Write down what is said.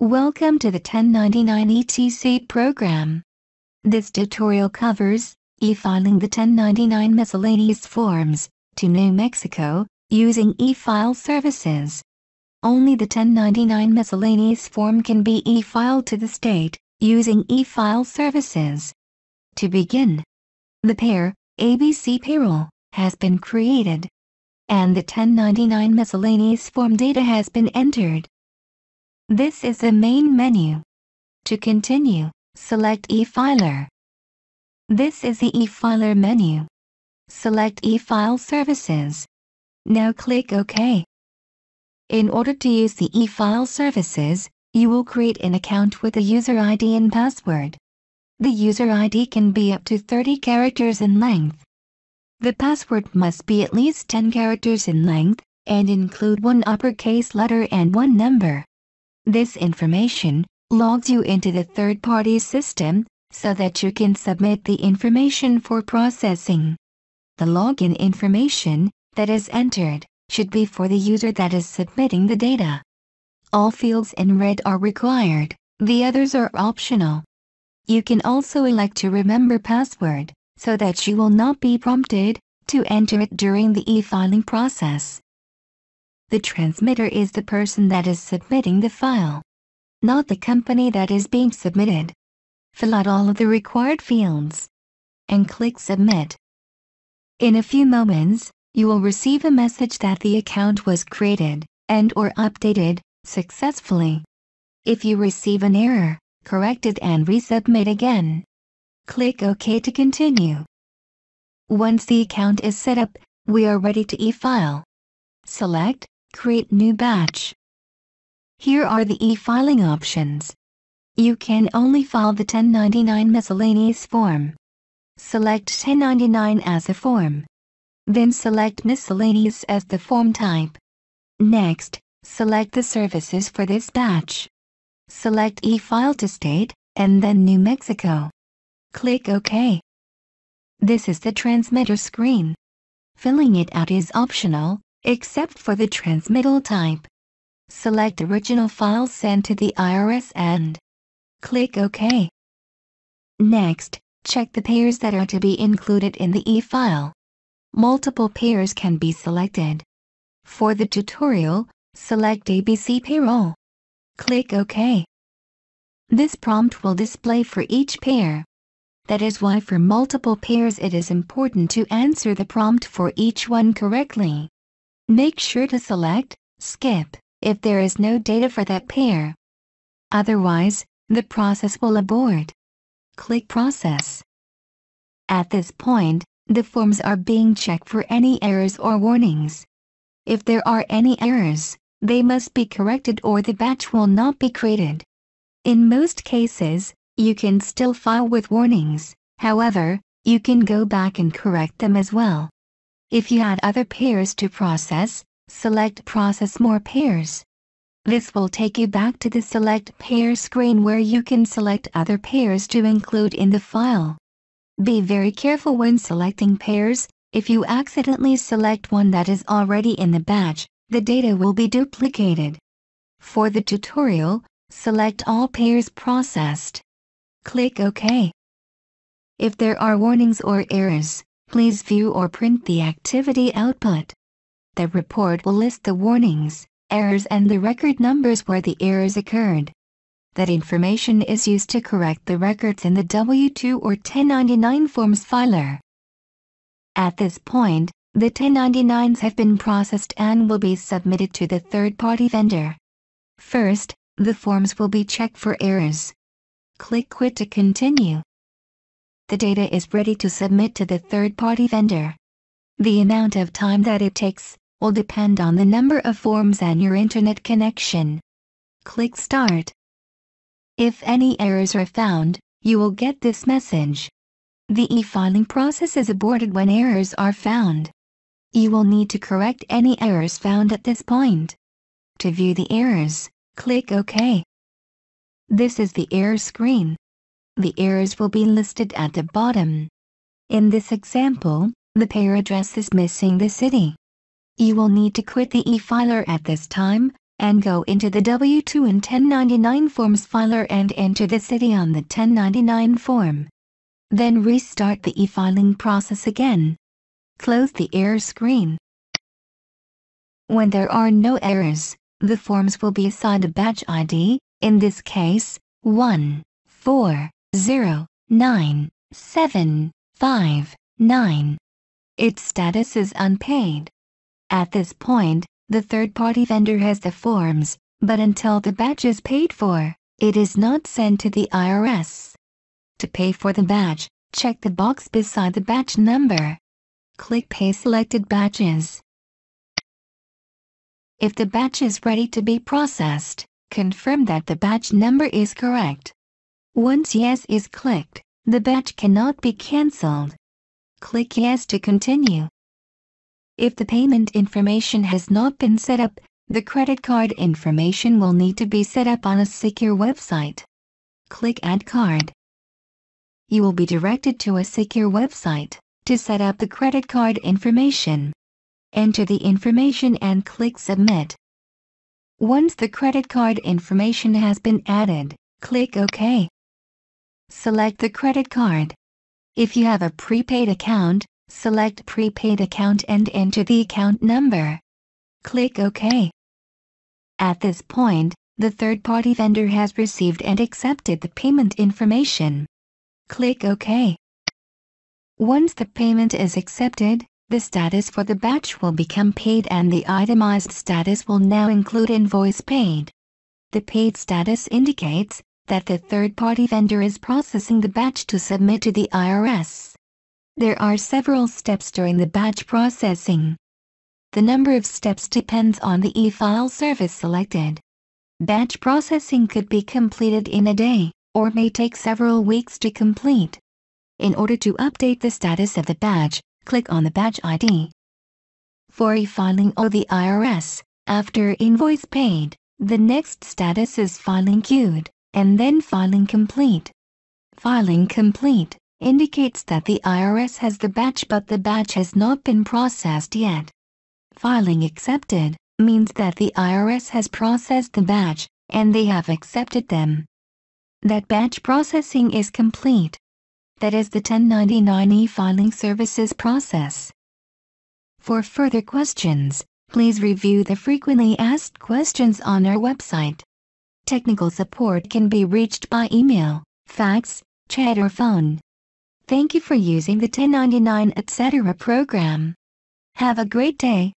Welcome to the 1099 ETC program. This tutorial covers e-filing the 1099 miscellaneous forms to New Mexico using e-file services. Only the 1099 miscellaneous form can be e-filed to the state using e-file services. To begin, the pair ABC payroll has been created and the 1099 miscellaneous form data has been entered. This is the main menu. To continue, select eFiler. This is the eFiler menu. Select eFile services. Now click OK. In order to use the eFile services, you will create an account with a user ID and password. The user ID can be up to 30 characters in length. The password must be at least 10 characters in length and include one uppercase letter and one number. This information logs you into the third-party system so that you can submit the information for processing. The login information that is entered should be for the user that is submitting the data. All fields in red are required, the others are optional. You can also elect to remember password so that you will not be prompted to enter it during the e-filing process the transmitter is the person that is submitting the file, not the company that is being submitted. Fill out all of the required fields and click Submit. In a few moments, you will receive a message that the account was created and or updated successfully. If you receive an error, correct it and resubmit again. Click OK to continue. Once the account is set up, we are ready to e-file. Select Create new batch. Here are the e-filing options. You can only file the 1099 miscellaneous form. Select 1099 as a form. Then select miscellaneous as the form type. Next, select the services for this batch. Select e-file to state, and then New Mexico. Click OK. This is the transmitter screen. Filling it out is optional, except for the transmittal type. Select Original File Sent to the IRS and click OK. Next, check the pairs that are to be included in the e-file. Multiple pairs can be selected. For the tutorial, select ABC Payroll. Click OK. This prompt will display for each pair. That is why for multiple pairs it is important to answer the prompt for each one correctly. Make sure to select Skip if there is no data for that pair. Otherwise, the process will abort. Click Process. At this point, the forms are being checked for any errors or warnings. If there are any errors, they must be corrected or the batch will not be created. In most cases, you can still file with warnings, however, you can go back and correct them as well. If you add other pairs to process, select process more pairs. This will take you back to the select pair screen where you can select other pairs to include in the file. Be very careful when selecting pairs, if you accidentally select one that is already in the batch, the data will be duplicated. For the tutorial, select all pairs processed. Click OK. If there are warnings or errors, Please view or print the activity output. The report will list the warnings, errors and the record numbers where the errors occurred. That information is used to correct the records in the W-2 or 1099 forms filer. At this point, the 1099s have been processed and will be submitted to the third-party vendor. First, the forms will be checked for errors. Click Quit to continue the data is ready to submit to the third-party vendor. The amount of time that it takes will depend on the number of forms and your internet connection. Click Start. If any errors are found, you will get this message. The e-filing process is aborted when errors are found. You will need to correct any errors found at this point. To view the errors, click OK. This is the error screen. The errors will be listed at the bottom. In this example, the payer address is missing the city. You will need to quit the e-filer at this time, and go into the W-2 and 1099 forms filer and enter the city on the 1099 form. Then restart the e-filing process again. Close the error screen. When there are no errors, the forms will be assigned a batch ID, in this case, 1, 4, 0, 9, 7, 5, 9. Its status is unpaid. At this point, the third-party vendor has the forms, but until the batch is paid for, it is not sent to the IRS. To pay for the batch, check the box beside the batch number. Click Pay Selected Batches. If the batch is ready to be processed, confirm that the batch number is correct. Once Yes is clicked, the batch cannot be cancelled. Click Yes to continue. If the payment information has not been set up, the credit card information will need to be set up on a secure website. Click Add Card. You will be directed to a secure website to set up the credit card information. Enter the information and click Submit. Once the credit card information has been added, click OK select the credit card. If you have a prepaid account, select prepaid account and enter the account number. Click OK. At this point, the third-party vendor has received and accepted the payment information. Click OK. Once the payment is accepted, the status for the batch will become paid and the itemized status will now include invoice paid. The paid status indicates that the third-party vendor is processing the batch to submit to the IRS. There are several steps during the batch processing. The number of steps depends on the e-file service selected. Batch processing could be completed in a day, or may take several weeks to complete. In order to update the status of the batch, click on the batch ID. For e-filing or the IRS, after invoice paid, the next status is filing queued and then filing complete. Filing complete indicates that the IRS has the batch but the batch has not been processed yet. Filing accepted means that the IRS has processed the batch and they have accepted them. That batch processing is complete. That is the 1099 e-filing services process. For further questions, please review the frequently asked questions on our website. Technical support can be reached by email, fax, chat or phone. Thank you for using the 1099 etc. program. Have a great day.